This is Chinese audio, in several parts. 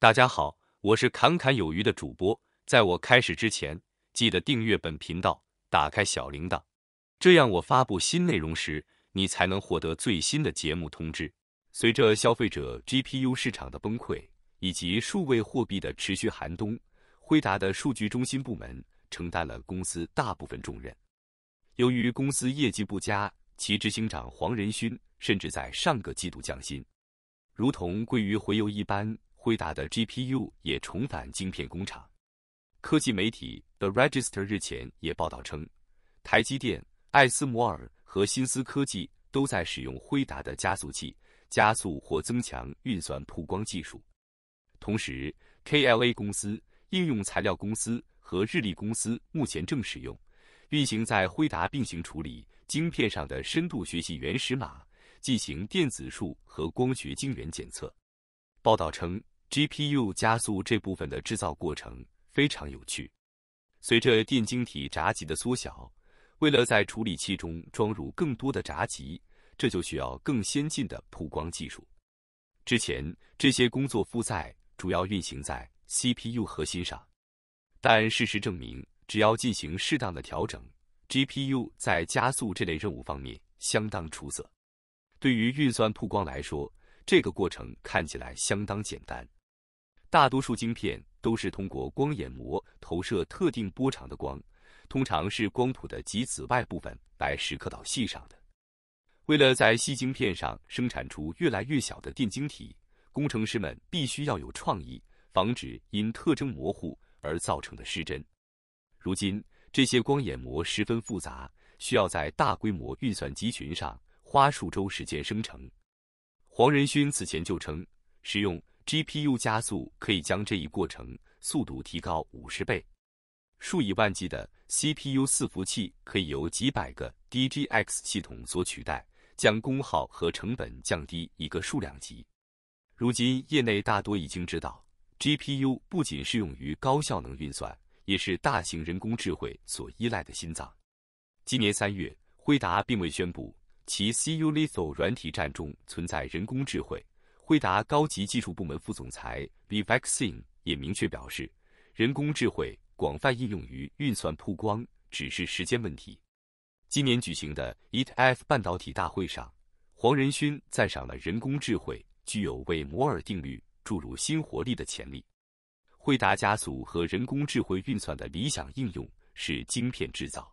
大家好，我是侃侃有余的主播。在我开始之前，记得订阅本频道，打开小铃铛，这样我发布新内容时，你才能获得最新的节目通知。随着消费者 GPU 市场的崩溃以及数位货币的持续寒冬，辉达的数据中心部门承担了公司大部分重任。由于公司业绩不佳，其执行长黄仁勋甚至在上个季度降薪，如同鲑鱼洄游一般。辉达的 GPU 也重返晶片工厂。科技媒体 The Register 日前也报道称，台积电、爱斯摩尔和新思科技都在使用辉达的加速器加速或增强运算曝光技术。同时，KLA 公司、应用材料公司和日立公司目前正使用运行在辉达并行处理晶片上的深度学习原始码进行电子数和光学晶圆检测。报道称。GPU 加速这部分的制造过程非常有趣。随着电晶体闸极的缩小，为了在处理器中装入更多的闸极，这就需要更先进的曝光技术。之前这些工作负载主要运行在 CPU 核心上，但事实证明，只要进行适当的调整，GPU 在加速这类任务方面相当出色。对于运算曝光来说，这个过程看起来相当简单。大多数晶片都是通过光眼膜投射特定波长的光，通常是光谱的极紫外部分来蚀刻到细上的。为了在细晶片上生产出越来越小的电晶体，工程师们必须要有创意，防止因特征模糊而造成的失真。如今，这些光眼膜十分复杂，需要在大规模运算集群上花数周时间生成。黄仁勋此前就称，使用。GPU 加速可以将这一过程速度提高五十倍，数以万计的 CPU 伺服器可以由几百个 DGX 系统所取代，将功耗和成本降低一个数量级。如今，业内大多已经知道，GPU 不仅适用于高效能运算，也是大型人工智慧所依赖的心脏。今年三月，辉达并未宣布其 CU l i t h o 软体站中存在人工智慧。辉达高级技术部门副总裁 Vaxim v 也明确表示，人工智慧广泛应用于运算曝光只是时间问题。今年举行的 ITF 半导体大会上，黄仁勋赞赏了人工智慧具有为摩尔定律注入新活力的潜力。惠达加速和人工智慧运算的理想应用是晶片制造。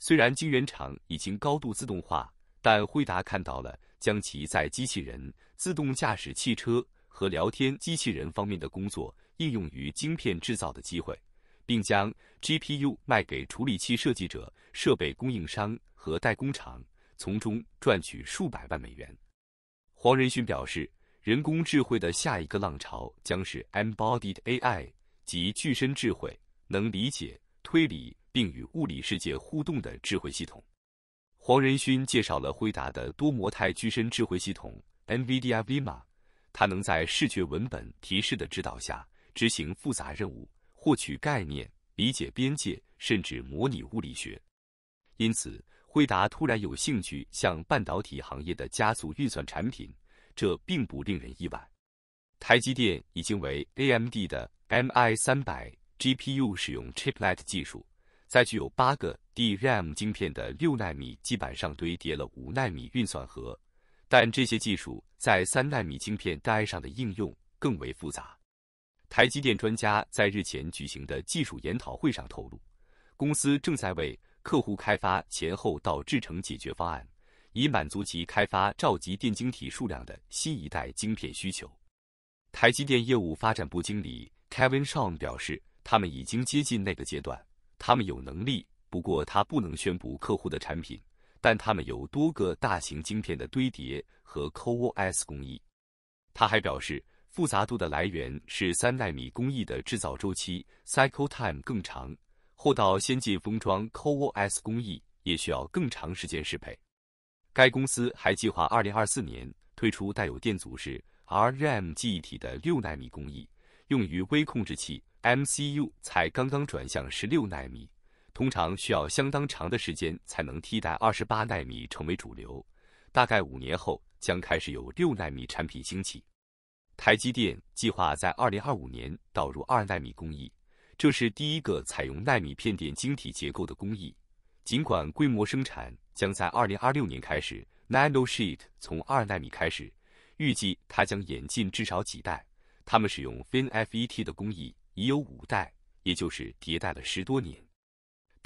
虽然晶圆厂已经高度自动化，但惠达看到了将其在机器人自动驾驶汽车和聊天机器人方面的工作应用于晶片制造的机会，并将 G P U 卖给处理器设计者、设备供应商和代工厂，从中赚取数百万美元。黄仁勋表示，人工智能的下一个浪潮将是 embodied AI，即具身智慧，能理解、推理并与物理世界互动的智慧系统。黄仁勋介绍了辉达的多模态具身智慧系统。NVDAV m a 它能在视觉文本提示的指导下执行复杂任务，获取概念，理解边界，甚至模拟物理学。因此，辉达突然有兴趣向半导体行业的加速运算产品，这并不令人意外。台积电已经为 AMD 的 MI 三百 GPU 使用 Chiplet 技术，在具有八个 DRAM 晶片的六纳米基板上堆叠了五纳米运算核。但这些技术在三纳米晶片代上的应用更为复杂。台积电专家在日前举行的技术研讨会上透露，公司正在为客户开发前后到制成解决方案，以满足其开发召集电晶体数量的新一代晶片需求。台积电业务发展部经理 Kevin Shaw 表示，他们已经接近那个阶段，他们有能力，不过他不能宣布客户的产品。但他们有多个大型晶片的堆叠和 CoOS 工艺。他还表示，复杂度的来源是三纳米工艺的制造周期 （cycle time） 更长，后到先进封装 CoOS 工艺也需要更长时间适配。该公司还计划2024年推出带有电阻式 RAM 记忆体的六纳米工艺，用于微控制器 （MCU） 才刚刚转向十六纳米。通常需要相当长的时间才能替代二十八纳米成为主流，大概五年后将开始有六纳米产品兴起。台积电计划在二零二五年导入二纳米工艺，这是第一个采用纳米片电晶体结构的工艺。尽管规模生产将在二零二六年开始，Nanosheet 从二纳米开始，预计它将演进至少几代。他们使用 FinFET 的工艺已有五代，也就是迭代了十多年。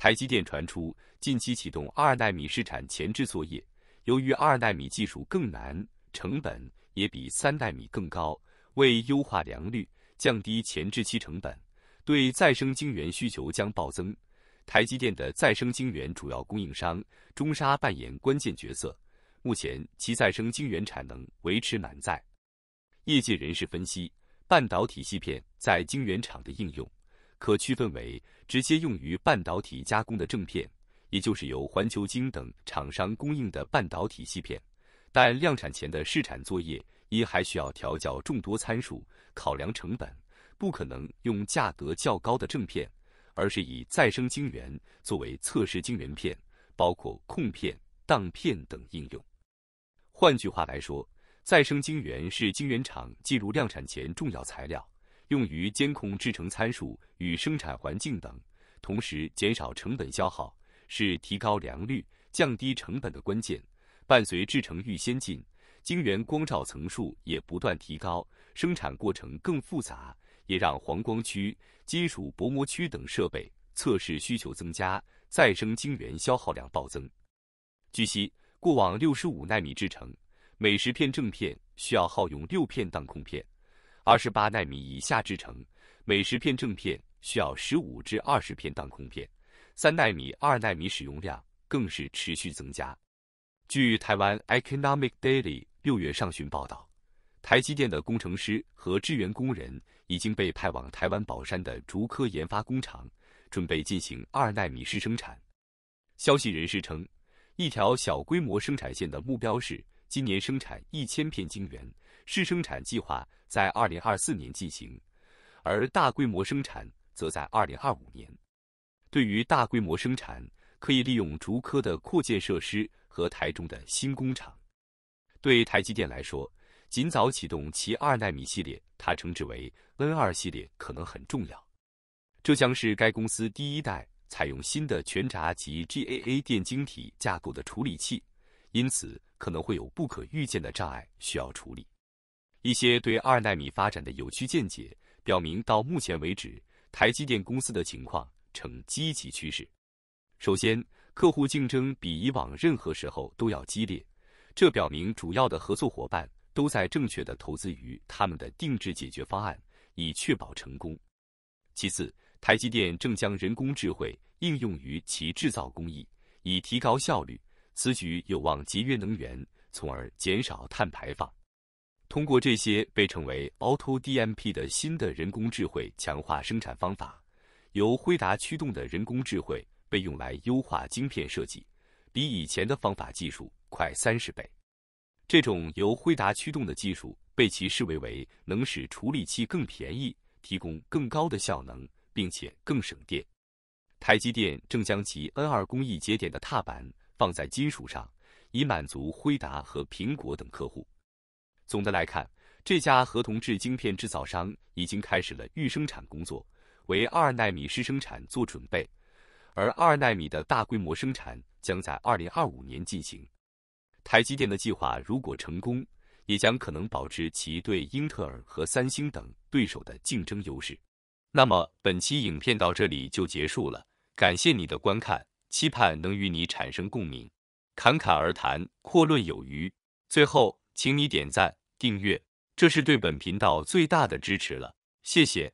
台积电传出近期启动二纳米试产前置作业，由于二纳米技术更难，成本也比三纳米更高，为优化良率、降低前置期成本，对再生晶圆需求将暴增。台积电的再生晶圆主要供应商中沙扮演关键角色，目前其再生晶圆产能维持满载。业界人士分析，半导体芯片在晶圆厂的应用。可区分为直接用于半导体加工的正片，也就是由环球晶等厂商供应的半导体芯片。但量产前的试产作业，因还需要调校众多参数，考量成本，不可能用价格较高的正片，而是以再生晶圆作为测试晶圆片，包括控片、当片等应用。换句话来说，再生晶圆是晶圆厂进入量产前重要材料。用于监控制程参数与生产环境等，同时减少成本消耗，是提高良率、降低成本的关键。伴随制程愈先进，晶圆光照层数也不断提高，生产过程更复杂，也让黄光区、金属薄膜区等设备测试需求增加，再生晶圆消耗量暴增。据悉，过往65纳米制成每十片正片需要耗用六片当控片。二十八纳米以下制成，每十片正片需要十五至二十片当空片。三纳米、二纳米使用量更是持续增加。据台湾《Economic Daily》六月上旬报道，台积电的工程师和支援工人已经被派往台湾宝山的竹科研发工厂，准备进行二纳米试生产。消息人士称，一条小规模生产线的目标是今年生产一千片晶圆。试生产计划在二零二四年进行，而大规模生产则在二零二五年。对于大规模生产，可以利用竹科的扩建设施和台中的新工厂。对台积电来说，尽早启动其二纳米系列，它称之为 N2 系列，可能很重要。这将是该公司第一代采用新的全闸及 GAA 电晶体架构的处理器，因此可能会有不可预见的障碍需要处理。一些对二纳米发展的有趣见解表明，到目前为止，台积电公司的情况呈积极趋势。首先，客户竞争比以往任何时候都要激烈，这表明主要的合作伙伴都在正确的投资于他们的定制解决方案，以确保成功。其次，台积电正将人工智慧应用于其制造工艺，以提高效率。此举有望节约能源，从而减少碳排放。通过这些被称为 Auto DMP 的新的人工智慧强化生产方法，由辉达驱动的人工智慧被用来优化晶片设计，比以前的方法技术快三十倍。这种由辉达驱动的技术被其视为为能使处理器更便宜，提供更高的效能，并且更省电。台积电正将其 N 二工艺节点的踏板放在金属上，以满足辉达和苹果等客户。总的来看，这家合同制晶片制造商已经开始了预生产工作，为二纳米试生产做准备，而二纳米的大规模生产将在二零二五年进行。台积电的计划如果成功，也将可能保持其对英特尔和三星等对手的竞争优势。那么本期影片到这里就结束了，感谢你的观看，期盼能与你产生共鸣。侃侃而谈，阔论有余。最后，请你点赞。订阅，这是对本频道最大的支持了，谢谢。